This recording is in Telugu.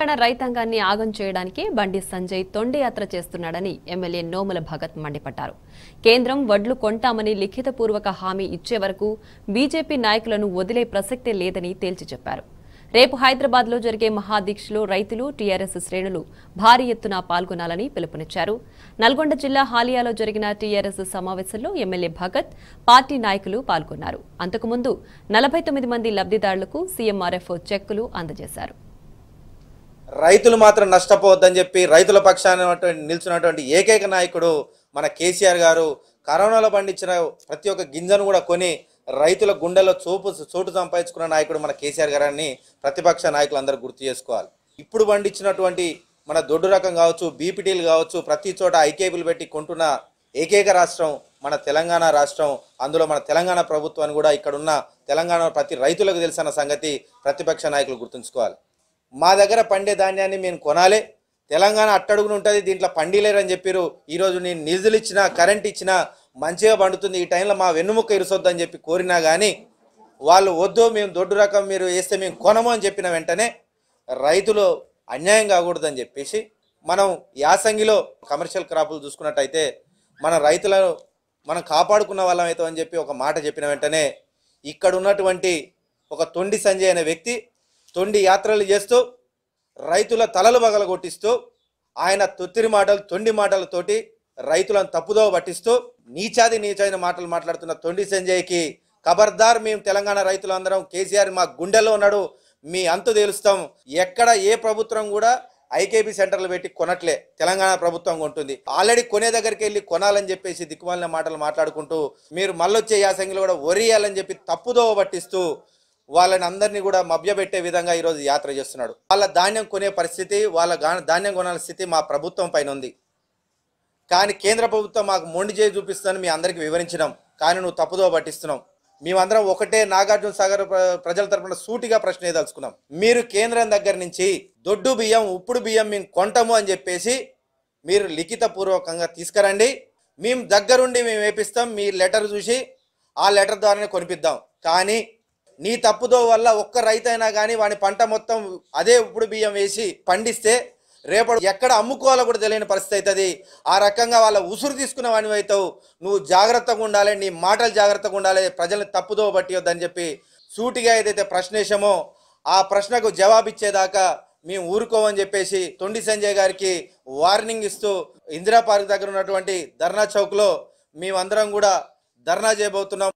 తెలంగాణ రైతాంగాన్ని ఆగం చేయడానికి బండి సంజయ్ తొండయాత్ర చేస్తున్నాడని ఎమ్మెల్యే నోముల భగత్ మండిపడ్డారు కేంద్రం వడ్లు కొంటామని లిఖితపూర్వక హామీ ఇచ్చే వరకు బీజేపీ నాయకులను వదిలే ప్రసక్తే లేదని తేల్చి చెప్పారు రేపు లో జరిగే మహాదీక్షలో రైతులు టీఆర్ఎస్ శ్రేణులు భారీ ఎత్తున పాల్గొనాలని పిలుపునిచ్చారు నల్గొండ జిల్లా హాలియాలో జరిగిన టీఆర్ఎస్ సమావేశంలో ఎమ్మెల్యే భగత్ పార్టీ నాయకులు పాల్గొన్నారు అంతకుముందు నలభై మంది లబ్దిదారులకు సీఎంఆర్ఎఫ్ చెక్కులు అందజేశారు రైతులు మాత్రం నష్టపోవద్దని చెప్పి రైతుల పక్షాన నిలిచినటువంటి ఏకైక నాయకుడు మన కేసీఆర్ గారు కరోనాలో పండించిన ప్రతి ఒక్క గింజను కూడా కొని రైతుల గుండెల్లో చోపు చోటు సంపాదించుకున్న నాయకుడు మన కేసీఆర్ గారని ప్రతిపక్ష నాయకులు అందరూ గుర్తు చేసుకోవాలి ఇప్పుడు పండించినటువంటి మన దొడ్డు రకం కావచ్చు బీపీటీలు కావచ్చు ప్రతి చోట ఐకేబులు పెట్టి కొంటున్న ఏకైక రాష్ట్రం మన తెలంగాణ రాష్ట్రం అందులో మన తెలంగాణ ప్రభుత్వాన్ని కూడా ఇక్కడున్న తెలంగాణ ప్రతి రైతులకు తెలిసిన సంగతి ప్రతిపక్ష నాయకులు గుర్తుంచుకోవాలి మా దగ్గర పండే ధాన్యాన్ని మేము కొనాలి తెలంగాణ అట్టడుగున ఉంటుంది దీంట్లో పండిలేరని చెప్పారు ఈరోజు నేను నిధులు ఇచ్చినా కరెంట్ ఇచ్చినా మంచిగా పండుతుంది ఈ టైంలో మా వెన్నుముక్క ఇరుసొద్దని చెప్పి కోరినా కానీ వాళ్ళు వద్దు మేము దొడ్డు రకం మీరు వేస్తే మేము కొనము అని చెప్పిన వెంటనే రైతులు అన్యాయం కాకూడదని చెప్పేసి మనం యాసంగిలో కమర్షియల్ క్రాపులు చూసుకున్నట్టయితే మన రైతులను మనం కాపాడుకున్న వాళ్ళం అవుతామని చెప్పి ఒక మాట చెప్పిన వెంటనే ఇక్కడ ఉన్నటువంటి ఒక తొండి సంజయ్ అనే వ్యక్తి తొండి యాత్రలు చేస్తూ రైతుల తలలు కొట్టిస్తూ ఆయన తొత్తిరి మాటలు తొండి మాటలతోటి రైతులను తప్పుదోవ పట్టిస్తూ నీచాది నీచైన మాటలు మాట్లాడుతున్న తొండి సంజయ్కి ఖబర్దార్ మేము తెలంగాణ రైతులందరం కేసీఆర్ మా గుండెల్లో ఉన్నాడు మీ అంతు తెలుస్తాం ఎక్కడ ఏ ప్రభుత్వం కూడా ఐకేబీ సెంటర్లు పెట్టి కొనట్లే తెలంగాణ ప్రభుత్వం ఉంటుంది ఆల్రెడీ కొనే దగ్గరికి వెళ్ళి కొనాలని చెప్పేసి దిక్కుమాలిన మాటలు మాట్లాడుకుంటూ మీరు మళ్ళొచ్చే యాసంగిలో కూడా ఒరియాలని చెప్పి తప్పుదోవ పట్టిస్తూ వాళ్ళని అందరినీ కూడా మభ్యపెట్టే విధంగా ఈరోజు యాత్ర చేస్తున్నాడు వాళ్ళ ధాన్యం కొనే పరిస్థితి వాళ్ళ ధాన్యం కొనాల స్థితి మా ప్రభుత్వం పైన ఉంది కానీ కేంద్ర ప్రభుత్వం మాకు మొండి చేయి చూపిస్తుందని మీ అందరికీ వివరించినాం కానీ నువ్వు తప్పుదో పట్టిస్తున్నావు మేమందరం ఒకటే నాగార్జున సాగర్ ప్రజల తరపున సూటిగా ప్రశ్న ఏదలుచుకున్నాం మీరు కేంద్రం దగ్గర నుంచి దొడ్డు బియ్యం ఉప్పుడు బియ్యం మేము కొంటాము అని చెప్పేసి మీరు లిఖితపూర్వకంగా తీసుకురండి మేము దగ్గరుండి మేము వేపిస్తాం మీ లెటర్ చూసి ఆ లెటర్ ద్వారానే కొనిపిద్దాం కానీ నీ తప్పుదో వల్ల ఒక్క రైతైనా కానీ వాని పంట మొత్తం అదే ఇప్పుడు బియ్యం వేసి పండిస్తే రేపటి ఎక్కడ అమ్ముకోవాలో కూడా తెలియని పరిస్థితి అవుతుంది ఆ రకంగా వాళ్ళ ఉసురు తీసుకున్న వాడివి అవుతావు నువ్వు జాగ్రత్తగా ఉండాలి నీ మాటలు జాగ్రత్తగా ఉండాలి ప్రజల్ని తప్పుదో పట్టివద్దని చెప్పి సూటిగా ఏదైతే ప్రశ్న వేసామో ఆ ప్రశ్నకు జవాబిచ్చేదాకా మేము ఊరుకోమని చెప్పేసి తొండి సంజయ్ గారికి వార్నింగ్ ఇస్తూ ఇందిరా పార్క్ దగ్గర ఉన్నటువంటి ధర్నా చౌక్లో మేమందరం కూడా ధర్నా చేయబోతున్నాం